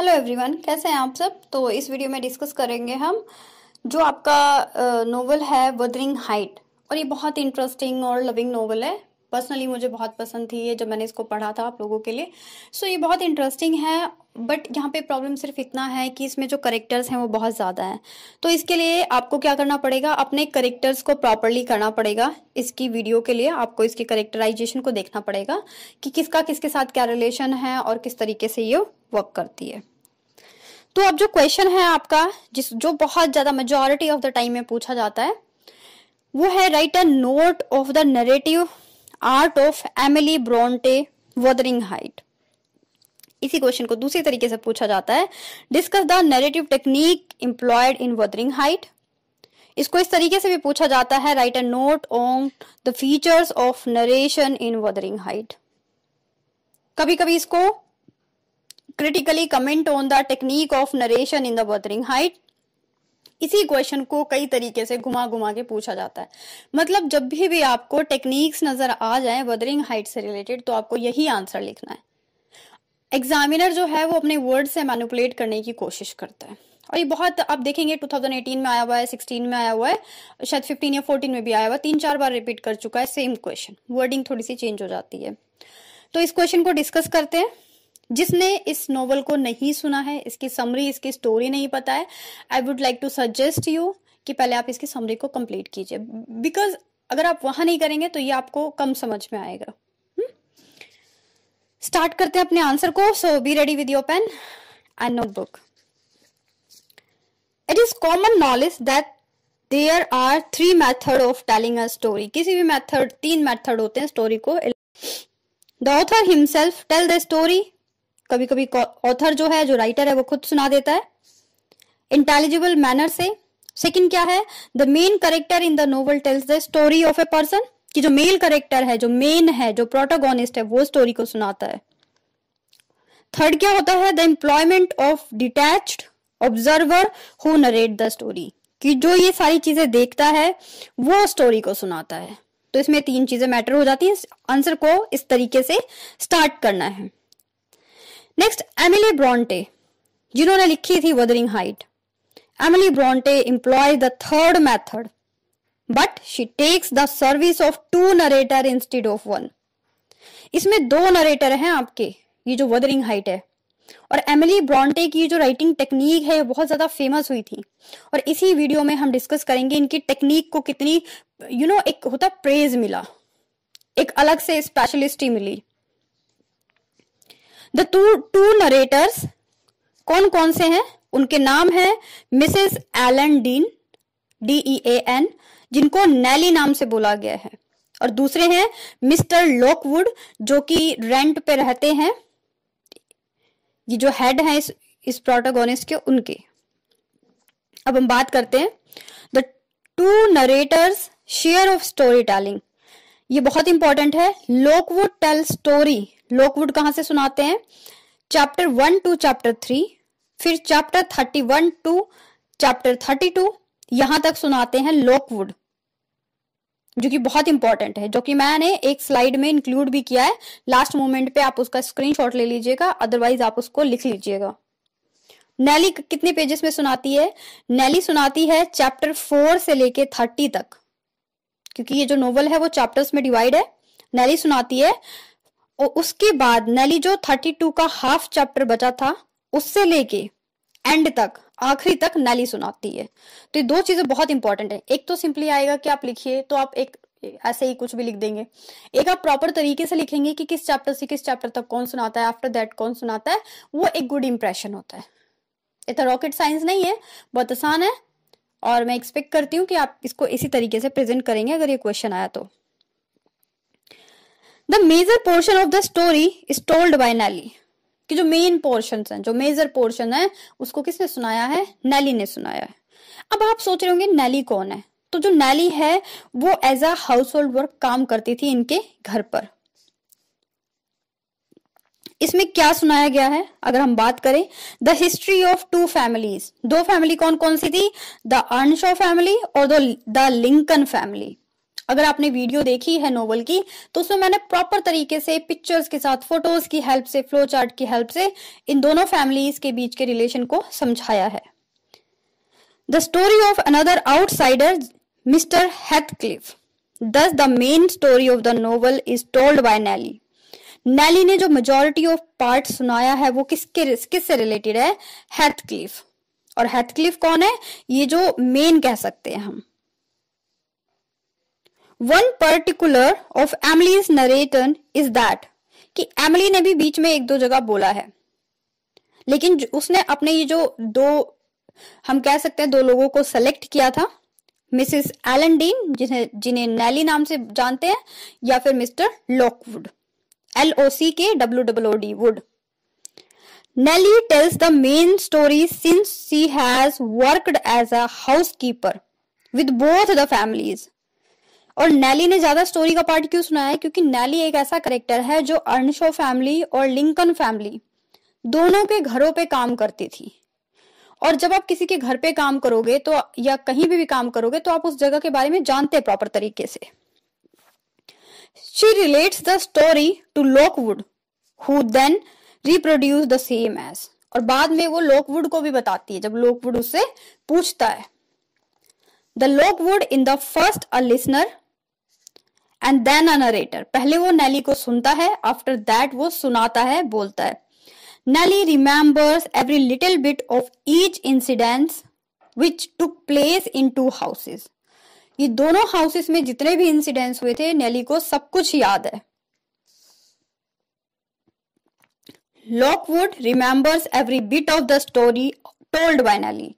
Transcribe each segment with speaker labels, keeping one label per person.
Speaker 1: Hello everyone कैसे हैं आप सब तो इस वीडियो में डिस्कस करेंगे हम जो आपका नोवेल है वदरिंग हाइट और ये बहुत इंटरेस्टिंग और लविंग नोवेल है पर्सनली मुझे बहुत पसंद थी ये जब मैंने इसको पढ़ा था आप लोगों के लिए सो so, ये बहुत इंटरेस्टिंग है बट यहाँ पे प्रॉब्लम सिर्फ इतना है कि इसमें जो करेक्टर्स हैं वो बहुत ज़्यादा हैं तो इसके लिए आपको क्या करना पड़ेगा अपने करेक्टर्स को प्रॉपरली करना पड़ेगा इसकी वीडियो के लिए आपको इसके करेक्टराइजेशन को देखना पड़ेगा कि किसका किसके साथ क्या रिलेशन है और किस तरीके से ये वर्क करती है तो अब जो क्वेश्चन है आपका जिस जो बहुत ज़्यादा मेजोरिटी ऑफ द टाइम में पूछा जाता है वो है write a note of the narrative art of Emily Bronte Wuthering Height इसी क्वेश्चन को दूसरी तरीके से पूछा जाता है discuss the narrative technique employed in Wuthering Height इसको इस तरीके से भी पूछा जाता है write a note on the features of narration in Wuthering Height कभी कभी इसको critically comment on the technique of narration in the Wuthering Height इसी क्वेश्चन को कई तरीके से घुमा घुमा के पूछा जाता है मतलब जब भी भी आपको टेक्निक्स नजर आ जाए वदरिंग हाइट से रिलेटेड तो आपको यही आंसर लिखना है एग्जामिनर जो है वो अपने वर्ड से मैनिपुलेट करने की कोशिश करता है और ये बहुत आप देखेंगे 2018 में आया हुआ है 16 में आया हुआ है शायद 15 या 14 में भी आया हुआ तीन चार बार रिपीट कर चुका है सेम क्वेश्चन वर्डिंग थोड़ी सी चेंज हो जाती है तो इस क्वेश्चन को डिस्कस करते हैं जिसने इस नोवेल को नहीं सुना है इसकी समरी इसकी स्टोरी नहीं पता है I would like to suggest you कि पहले आप इसकी समरी को कंप्लीट कीजिए बिकॉज अगर आप वहां नहीं करेंगे तो ये आपको कम समझ में आएगा स्टार्ट करते हैं अपने आंसर को so be ready with your pen and notebook it is common knowledge that there are three method of telling a story किसी भी मैथड तीन मैथड होते हैं स्टोरी को the author himself tell the story कभी कभी author जो है जो राइटर है वो खुद सुना देता है इंटेलिजिबल मैनर से सेकेंड क्या है the main character in the novel tells the story of a person कि जो मेल करेक्टर है जो मेन है जो प्रोटोगोनिस्ट है वो स्टोरी को सुनाता है थर्ड क्या होता है the employment of detach observer who narrate the story कि जो ये सारी चीजें देखता है वो स्टोरी को सुनाता है तो इसमें तीन चीजें मैटर हो जाती हैं आंसर को इस तरीके से स्टार्ट करना है नेक्स्ट एमिली ब्रॉन्टे जिन्होंने लिखी थी Wuthering Height Emily Bronte employ the third method but she takes the service of two narrator instead of one इसमें दो नरेटर हैं आपके ये जो वदरिंग हाइट है और एमिली ब्रॉन्टे की जो राइटिंग टेक्निक है बहुत ज़्यादा फेमस हुई थी और इसी वीडियो में हम डिस्कस करेंगे इनकी टेक्निक को कितनी यू you नो know, एक होता प्रेज मिला एक अलग से स्पेशलिस्टी मिली द टू टू नरेटर्स कौन कौन से हैं उनके नाम है Mrs Ellen Dean D E A N जिनको नैली नाम से बोला गया है और दूसरे हैं मिस्टर लॉकवुड जो कि रेंट पे रहते हैं ये जो हेड है इस इस प्रोटोगोनिस्ट के उनके अब हम बात करते हैं the two narrators share of story telling ये बहुत इंपॉर्टेंट है लॉकवुड टेल स्टोरी लॉकवुड कहां से सुनाते हैं chapter one to chapter three फिर chapter thirty one to chapter thirty two यहां तक सुनाते हैं लोकवुड जो कि बहुत इंपॉर्टेंट है जो कि मैंने एक स्लाइड में इंक्लूड भी किया है लास्ट मोमेंट पे आप उसका स्क्रीनशॉट ले लीजिएगा अदरवाइज आप उसको लिख लीजिएगा नैली कितने पेजेस में सुनाती है नैली सुनाती है चैप्टर फोर से लेके थर्टी तक क्योंकि ये जो नोवेल है वो चैप्टर्स में डिवाइड है नैली सुनाती है और उसके बाद नैली जो थर्टी टू का हाफ चैप्टर बचा था उससे लेके एंड तक आखिरी तक नली सुनाती है तो ये दो चीजें बहुत इंपॉर्टेंट है एक तो सिंपली आएगा कि आप लिखिए तो आप एक ऐसे ही कुछ भी लिख देंगे एक आप प्रॉपर तरीके से लिखेंगे कि किस चैप्टर से किस चैप्टर तक कौन सुनाता है आफ्टर दैट कौन सुनाता है वो एक गुड इंप्रेशन होता है इतना रॉकेट साइंस नहीं है बहुत आसान है और मैं एक्सपेक्ट करती हूँ कि आप इसको इसी तरीके से प्रेजेंट करेंगे अगर ये क्वेश्चन आया तो the major portion of the story is told by Nelly कि जो मेन पोर्शन है जो मेजर पोर्शन है उसको किसने सुनाया है नैली ने सुनाया है अब आप सोच रहे होंगे नैली कौन है तो जो नैली है वो as a household work काम करती थी इनके घर पर इसमें क्या सुनाया गया है अगर हम बात करें the history of two families दो फैमिली कौन कौन सी थी द अर्नशो फैमिली और द लिंकन फैमिली अगर आपने वीडियो देखी है नोवेल की तो उसमें मैंने प्रॉपर तरीके से पिक्चर्स के साथ फोटोज की हेल्प से फ्लो चार्ट की हेल्प से इन दोनों फैमिलीज के बीच के रिलेशन को समझाया है the story of another outsider mister Heathcliff thus the main story of the novel is told by Nelly Nelly ने जो मेजोरिटी ऑफ पार्ट सुनाया है वो किसके किस से रिलेटेड है हैथक्लिफ और हैथक्लिफ कौन है ये जो मेन कह सकते हैं हम one particular of Emily's narration is that कि एमली ने भी बीच में एक दो जगह बोला है लेकिन उसने अपने ये जो दो हम कह सकते हैं दो लोगों को सेलेक्ट किया था मिसेस एलन डीन जिन्हें जिन्हें नैली नाम से जानते हैं या फिर mister Lockwood L O C K W W D wood Nelly tells the main story since she has worked as a housekeeper with both the families और नैली ने ज्यादा स्टोरी का पार्ट क्यों सुनाया क्योंकि नैली एक ऐसा करेक्टर है जो अर्नशो फैमिली और लिंकन फैमिली दोनों के घरों पे काम करती थी और जब आप किसी के घर पे काम करोगे तो या कहीं भी, भी काम करोगे तो आप उस जगह के बारे में जानते हैं प्रॉपर तरीके से she relates the story to Lockwood who then reproduce the same as और बाद में वो लोकवुड को भी बताती है जब लोकवुड उससे पूछता है the Lockwood in the first a listener and then a narrator पहले वो नैली को सुनता है आफ्टर दैट वो सुनाता है बोलता है Nelly remembers every little bit of each incidents which took place in two houses ये दोनों हाउसेस में जितने भी इंसिडेंट्स हुए थे नैली को सब कुछ याद है Lockwood remembers every bit of the story told by Nelly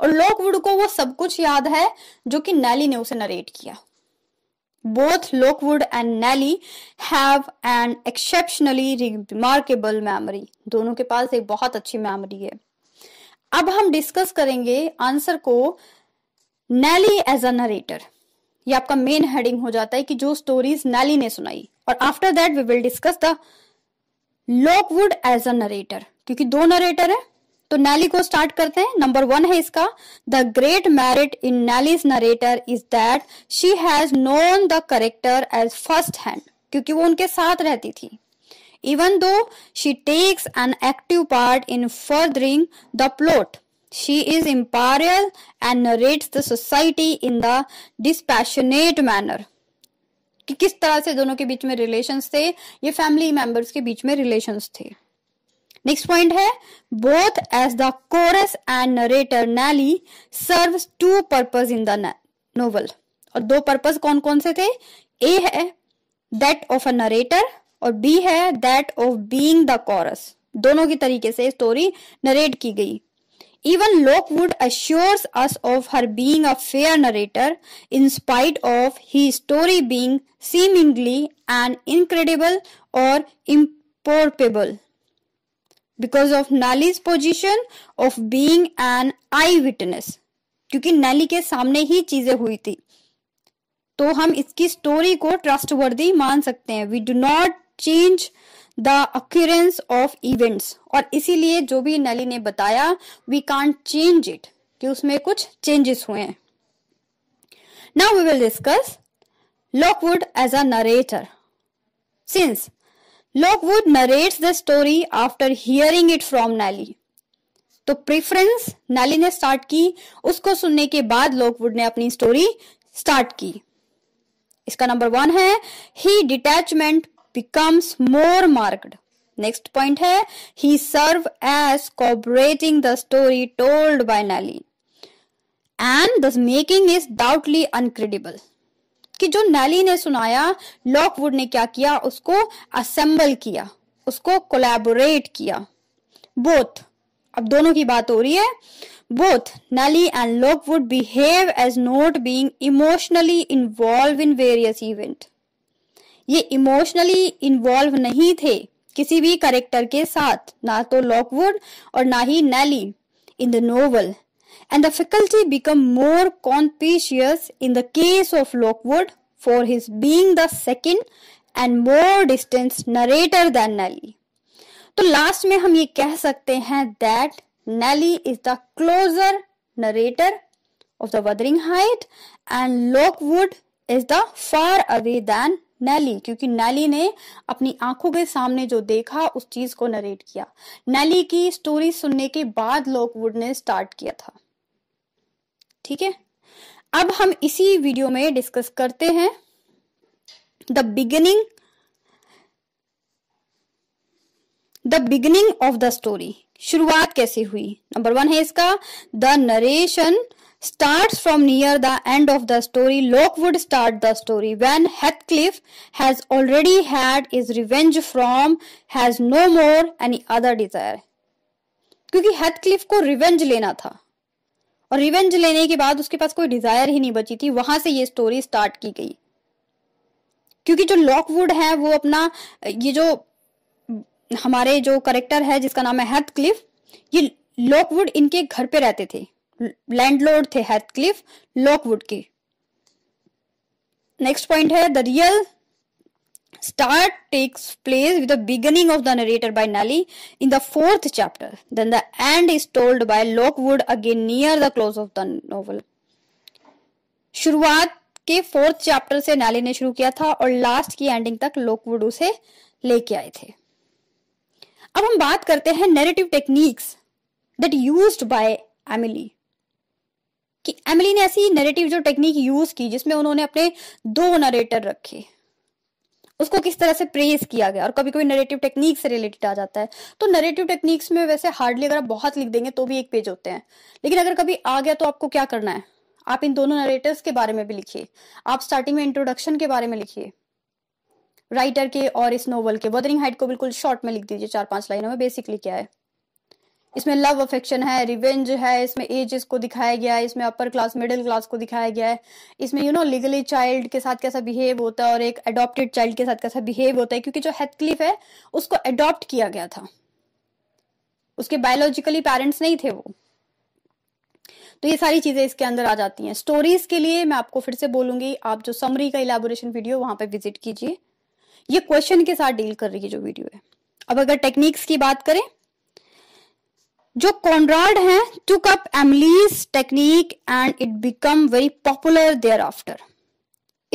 Speaker 1: और लॉकवुड को वो सब कुछ याद है जो कि नैली ने उसे नरेट किया Both Lockwood and Nelly have an exceptionally remarkable memory. दोनों के पास एक बहुत अच्छी मेमोरी है अब हम डिस्कस करेंगे आंसर को नैली एज अ नरेटर ये आपका मेन हेडिंग हो जाता है कि जो स्टोरीज नैली ने सुनाई और after that we will discuss the Lockwood as a narrator क्योंकि दो नरेटर है तो नैली को स्टार्ट करते हैं नंबर वन है इसका the great merit in Nelly's narrator is that she has known the character as first hand क्योंकि वो उनके साथ रहती थी even though she takes an active part in furthering the plot she is imperial and narrates the society in the dispassionate manner कि किस तरह से दोनों के बीच में रिलेशंस थे ये फैमिली मेंबर्स के बीच में रिलेशंस थे नेक्स्ट पॉइंट है both as the chorus and narrator Nelly serve two purpose in the novel और दो पर्पज कौन कौन से थे ए है दैट ऑफ अ नरेटर और बी है that of being the chorus दोनों की तरीके से स्टोरी नरेट की गई even Lockwood assures us of her being a fair narrator in spite of he story being seemingly and incredible और इम्पोर्टेबल because of Nelly's position of being an eye witness क्योंकि Nelly के सामने ही चीजें हुई थी तो हम इसकी स्टोरी को ट्रस्ट वर्दी मान सकते हैं we do not change the occurrence of events और इसीलिए जो भी नली ने बताया वी कांट चेंज इट कि उसमें कुछ चेंजेस हुए हैं now we will discuss Lockwood as a narrator since Lockwood narrates the story after hearing it from Nelly तो प्रेफरेंस नैली ने स्टार्ट की उसको सुनने के बाद लॉकवुड ने अपनी स्टोरी स्टार्ट की इसका नंबर वन है ही detachment becomes more marked next point है ही serve as corroborating the story told by Nelly and the making is doubtly uncredible कि जो नैली ने सुनाया लॉकवुड ने क्या किया उसको असेंबल किया उसको कोलैबोरेट किया बोथ अब दोनों की बात हो रही है both Nelly and Lockwood behave as not being emotionally involve in various event ये इमोशनली इन्वॉल्व नहीं थे किसी भी करेक्टर के साथ ना तो लॉकवुड और ना ही Nelly in the novel and the faculty become more conspicuous in the case of Lockwood for his being the second and more distanced narrator than Nelly. तो लास्ट में हम ये कह सकते हैं that Nelly is the closer narrator of the Wuthering Height and Lockwood is the far away than Nelly क्योंकि Nelly ने अपनी आंखों के सामने जो देखा उस चीज को नरेट किया नैली की स्टोरी सुनने के बाद लॉकवुड ने स्टार्ट किया था ठीक है अब हम इसी वीडियो में डिस्कस करते हैं the beginning the beginning of the story शुरुआत कैसे हुई नंबर वन है इसका the narration start from near the end of the story Lockwood start the story when Heathcliff has already had is revenge from has no more any other desire क्योंकि Heathcliff को revenge लेना था और revenge लेने के बाद उसके पास कोई डिजायर ही नहीं बची थी वहां से ये स्टोरी स्टार्ट की गई क्योंकि जो लॉकवुड है वो अपना ये जो हमारे जो करेक्टर है जिसका नाम है क्लिफ ये लॉकवुड इनके घर पे रहते थे लैंडलॉर्ड थे क्लिफ लॉकवुड के नेक्स्ट पॉइंट है the real start takes place with the beginning of the narrator by Nelly in the fourth chapter. Then the end is told by Lockwood again near the close of the novel. शुरुआत के fourth chapter से नाली ने शुरू किया था और last की एंडिंग तक लोकवुड उसे लेके आए थे अब हम बात करते हैं narrative techniques that used by Emily कि एमिली ने ऐसी नैरेटिव जो टेक्निक यूज की जिसमें उन्होंने अपने दो नरेटर रखे उसको किस तरह से प्रेज किया गया और कभी कभी नरेटिव टेक्निक से रिलेटेड आ जाता है तो नरेटिव टेक्निक्स में वैसे हार्डली अगर आप बहुत लिख देंगे तो भी एक पेज होते हैं लेकिन अगर कभी आ गया तो आपको क्या करना है आप इन दोनों नरेटर्स के बारे में भी लिखिए आप स्टार्टिंग में इंट्रोडक्शन के बारे में लिखिए राइटर के और इस नोवल के वदरिंग हाइट को बिल्कुल शॉर्ट में लिख दीजिए चार पांच लाइनों में बेसिकली क्या है इसमें लव अफेक्शन है रिवेंज है इसमें एजेस को दिखाया गया है इसमें अपर क्लास मिडिल क्लास को दिखाया गया है इसमें यू नो लीगली चाइल्ड के साथ कैसा बिहेव होता है और एक अडोप्टेड चाइल्ड के साथ कैसा बिहेव होता है क्योंकि जो हेथक्लिफ है उसको अडोप्ट किया गया था उसके बायोलॉजिकली पेरेंट्स नहीं थे वो तो ये सारी चीजें इसके अंदर आ जाती हैं स्टोरीज के लिए मैं आपको फिर से बोलूंगी आप जो समरी का इलेबोरेशन वीडियो वहां पर विजिट कीजिए ये क्वेश्चन के साथ डील कर रही है जो वीडियो है अब अगर टेक्निक्स की बात करें जो कॉन्ड्रॉड है took up Emily's technique and it become very popular thereafter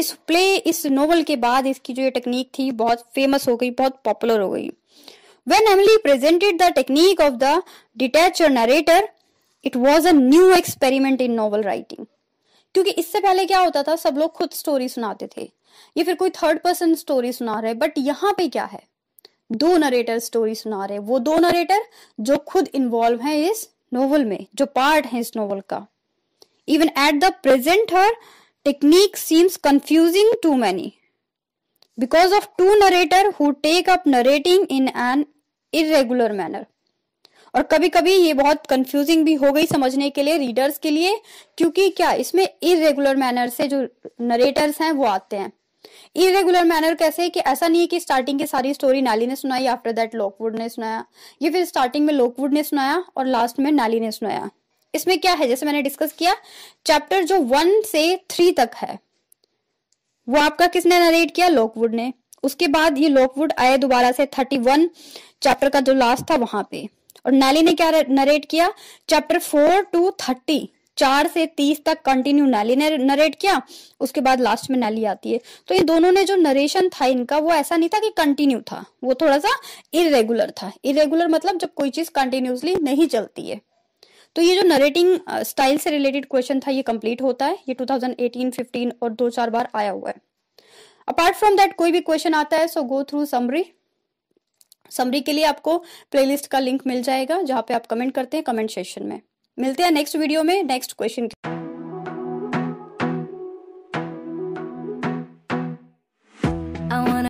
Speaker 1: इस प्ले इस नोवेल के बाद इसकी जो ये टेक्निक थी बहुत फेमस हो गई बहुत पॉपुलर हो गई when Emily presented the technique of the detached narrator it was a new experiment in novel writing क्योंकि इससे पहले क्या होता था सब लोग खुद स्टोरी सुनाते थे ये फिर कोई थर्ड पर्सन स्टोरी सुना रहे बट यहाँ पे क्या है दो नरेटर स्टोरी सुना रहे वो दो नरेटर जो खुद इन्वॉल्व हैं इस नोवेल में जो पार्ट है इस नोवेल का even at the present her technique seems confusing to many because of two narrator who take up narrating in an irregular manner और कभी कभी ये बहुत कंफ्यूजिंग भी हो गई समझने के लिए रीडर्स के लिए क्योंकि क्या इसमें इरेगुलर मैनर से जो नरेटर्स हैं वो आते हैं इरेगुलर मैनर कैसे कि ऐसा नहीं है कि स्टार्टिंग की सारी स्टोरी नाली ने सुनाई आफ्टर दैट लॉकवुड ने सुनाया ये फिर स्टार्टिंग में लॉकवुड ने सुनाया और लास्ट में नाली ने सुनाया इसमें क्या है जैसे मैंने डिस्कस किया चैप्टर जो वन से थ्री तक है वो आपका किसने नरेट किया लॉकवुड ने उसके बाद ये लॉकवुड आए दोबारा से थर्टी वन चैप्टर का जो लास्ट था वहां पे और नाली ने क्या नरेट किया चैप्टर फोर टू थर्टी चार से तीस तक कंटिन्यू नैली ने नरेट किया उसके बाद लास्ट में नैली आती है तो ये दोनों ने जो नरेशन था इनका वो ऐसा नहीं था कि कंटिन्यू था वो थोड़ा सा इरेगुलर था इरेगुलर मतलब जब कोई चीज कंटिन्यूसली नहीं चलती है तो ये जो नरेटिंग स्टाइल से रिलेटेड क्वेश्चन था ये कंप्लीट होता है ये 2018 15 और दो चार बार आया हुआ है अपार्ट फ्रॉम दैट कोई भी क्वेश्चन आता है so go through summary summary के लिए आपको प्लेलिस्ट का लिंक मिल जाएगा जहां पे आप कमेंट करते हैं कमेंट सेशन में मिलते हैं नेक्स्ट वीडियो में नेक्स्ट क्वेश्चन